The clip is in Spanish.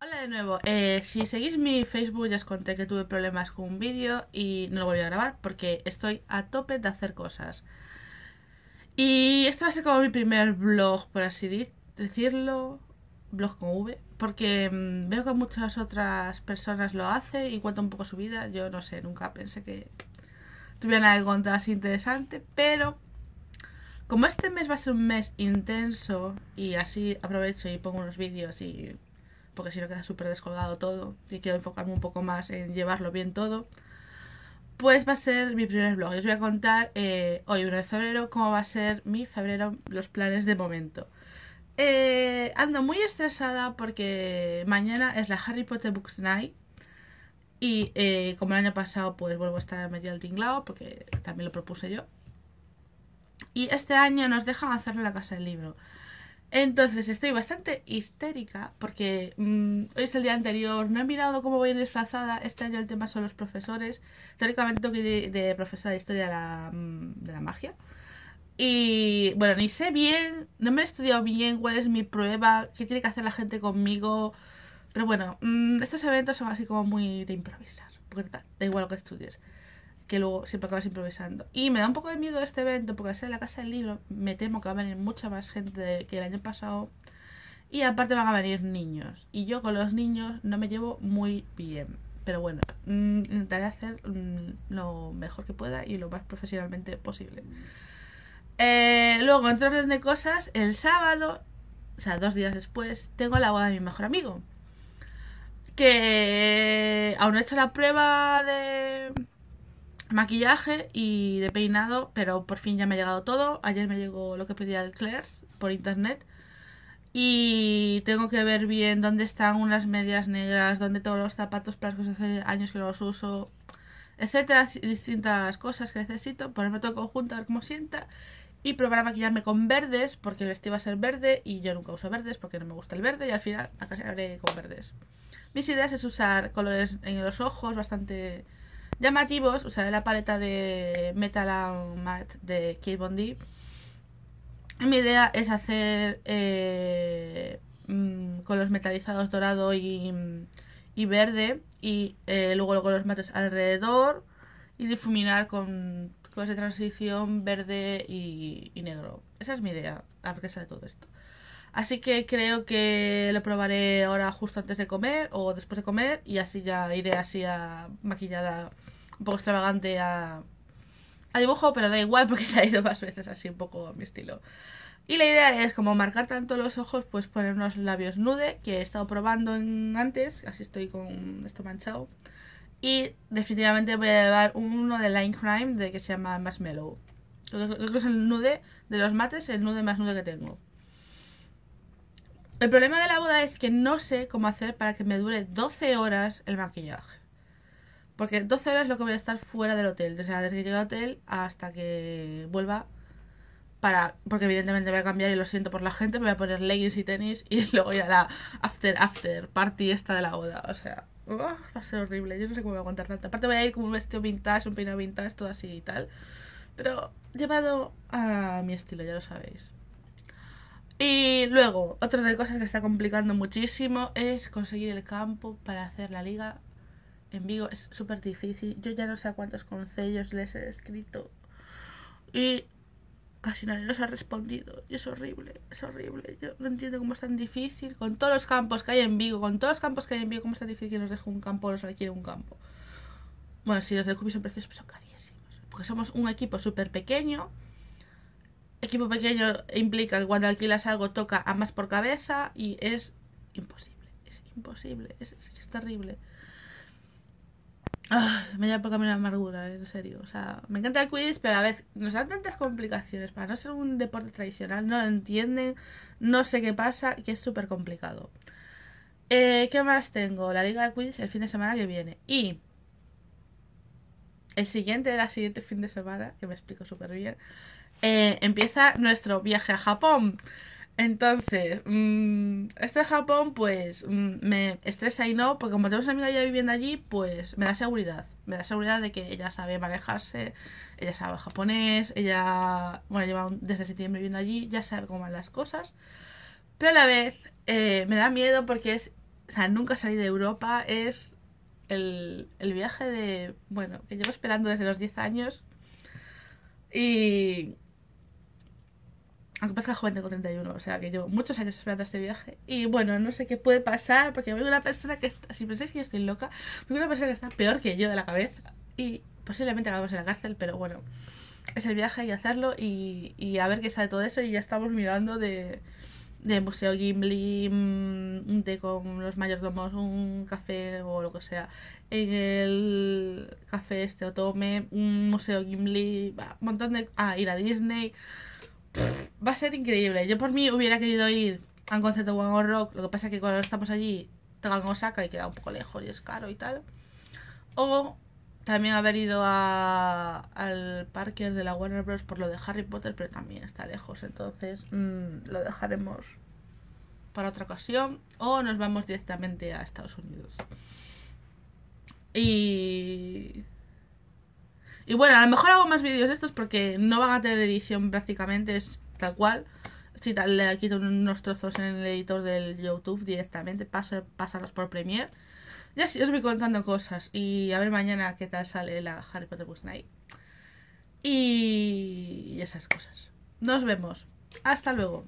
Hola de nuevo, eh, si seguís mi Facebook ya os conté que tuve problemas con un vídeo y no lo volví a grabar porque estoy a tope de hacer cosas. Y esto va a ser como mi primer blog, por así decirlo, blog con V, porque mm, veo que muchas otras personas lo hacen y cuentan un poco su vida, yo no sé, nunca pensé que tuviera algo contar así interesante, pero como este mes va a ser un mes intenso y así aprovecho y pongo unos vídeos y porque si no queda súper descolgado todo y quiero enfocarme un poco más en llevarlo bien todo, pues va a ser mi primer vlog. Os voy a contar eh, hoy, 1 de febrero, cómo va a ser mi febrero, los planes de momento. Eh, ando muy estresada porque mañana es la Harry Potter Books Night. Y eh, como el año pasado, pues vuelvo a estar medio al tinglado porque también lo propuse yo. Y este año nos dejan hacerlo en la casa del libro. Entonces estoy bastante histérica porque hoy mm, es el día anterior, no he mirado cómo voy a ir disfrazada. Este año el tema son los profesores. Teóricamente tengo que de, profesora de historia mm, de la, magia. Y bueno, ni sé bien, no me he estudiado bien cuál es mi prueba, qué tiene que hacer la gente conmigo. Pero bueno, mm, estos eventos son así como muy de improvisar. Porque da, igual lo que estudies que luego siempre acabas improvisando. Y me da un poco de miedo este evento, porque al ser la casa del libro, me temo que va a venir mucha más gente que el año pasado. Y aparte van a venir niños. Y yo con los niños no me llevo muy bien. Pero bueno, mm, intentaré hacer mm, lo mejor que pueda y lo más profesionalmente posible. Eh, luego, entre orden de cosas, el sábado, o sea, dos días después, tengo la boda de mi mejor amigo. Que aún no he hecho la prueba de maquillaje y de peinado, pero por fin ya me ha llegado todo. Ayer me llegó lo que pedía el Claire's por internet. Y tengo que ver bien dónde están unas medias negras, dónde tengo los zapatos que hace años que los uso, etcétera, distintas cosas que necesito, ponerme todo conjunto a ver cómo sienta y probar a maquillarme con verdes porque el vestido va a ser verde y yo nunca uso verdes porque no me gusta el verde y al final acabaré con verdes. Mis ideas es usar colores en los ojos bastante llamativos usaré la paleta de Metal Matte de Kate bondi mi idea es hacer eh, mm, con los metalizados dorado y, verde y eh, luego con los mates alrededor y difuminar con cosas de transición verde y, negro. Esa es mi idea a pesar de todo esto. Así que creo que lo probaré ahora justo antes de comer o después de comer y así ya iré así a maquillada un poco extravagante a, a dibujo, pero da igual porque se ha ido más veces así un poco a mi estilo. Y la idea es como marcar tanto los ojos, pues poner unos labios nude, que he estado probando antes, así estoy con esto manchado. Y definitivamente voy a llevar uno de Line Crime, de que se llama Mellow Creo que es el nude de los mates, el nude más nude que tengo. El problema de la boda es que no sé cómo hacer para que me dure 12 horas el maquillaje. Porque 12 horas es lo que voy a estar fuera del hotel. O sea, desde que llegue al hotel hasta que vuelva. Para, porque evidentemente voy a cambiar y lo siento por la gente, me voy a poner leggings y tenis y luego ya la after after party esta de la boda. O sea, va a ser horrible. Yo no sé cómo voy a aguantar tanto. Aparte voy a ir con un vestido vintage, un peinado vintage, todo así y tal. Pero llevado a mi estilo, ya lo sabéis. Y luego, otra de las cosas que está complicando muchísimo es conseguir el campo para hacer la liga en Vigo es súper difícil. Yo ya no sé a cuántos concellos les he escrito. Y casi nadie nos ha respondido. Y es horrible, es horrible. Yo no entiendo cómo es tan difícil. Con todos los campos que hay en Vigo, con todos los campos que hay en Vigo, cómo es tan difícil que nos deje un campo o nos alquile un campo. Bueno, si los de Cubi son precios, pues son carísimos. Porque somos un equipo súper pequeño. Equipo pequeño implica que cuando alquilas algo toca a más por cabeza y es imposible, es imposible, es terrible. Ah, me lleva por camino amargura, en serio. O sea, me encanta el quiz, pero a la vez nos dan tantas complicaciones para no ser un deporte tradicional. No lo entienden, no sé qué pasa, que es súper complicado. Eh, ¿Qué más tengo? La liga de quiz el fin de semana que viene. Y el siguiente, el siguiente fin de semana, que me explico súper bien, eh, empieza nuestro viaje a Japón. Entonces, este Japón, pues mm, me estresa y no, porque como tengo una amiga ya viviendo allí, pues me da seguridad. Me da seguridad de que ella sabe manejarse, ella sabe japonés, ella, bueno, lleva desde septiembre viviendo allí, ya sabe cómo van las cosas. Pero a la vez eh, me da miedo porque es, o sea, nunca salí de Europa, es el, el viaje de, bueno, que llevo esperando desde los 10 años. Y aunque parezca joven, tengo 31, o sea que llevo muchos años esperando este viaje. Y bueno, no sé qué puede pasar, porque veo una persona que está, si pensáis que yo estoy loca, veo una persona que está peor que yo de la cabeza. Y posiblemente acabamos en la cárcel, pero bueno, es el viaje y hacerlo y, y a ver qué sale todo eso. Y ya estamos mirando de, de Museo Gimli, mm, de con los mayordomos, un café o lo que sea. En el café este Otome, un Museo Gimli, un montón de... Ah, ir a Disney va a ser increíble. Yo por mí hubiera querido ir a un concierto de One Rock, lo que pasa es que cuando estamos allí, tocan saca y queda un poco lejos y es caro y tal. O también haber ido al parque de la Warner Bros. por lo de Harry Potter, pero también está lejos, entonces mm, lo dejaremos para otra ocasión o nos vamos directamente a Estados Unidos. Y y bueno, a lo mejor hago más vídeos de estos porque no van a tener edición prácticamente, es tal cual. Si tal, le quito unos trozos en el editor del YouTube directamente, paso, pásalos por Premiere. Ya así os voy contando cosas y a ver mañana qué tal sale la Harry Potter Bus Night. Y esas cosas. Nos vemos. Hasta luego.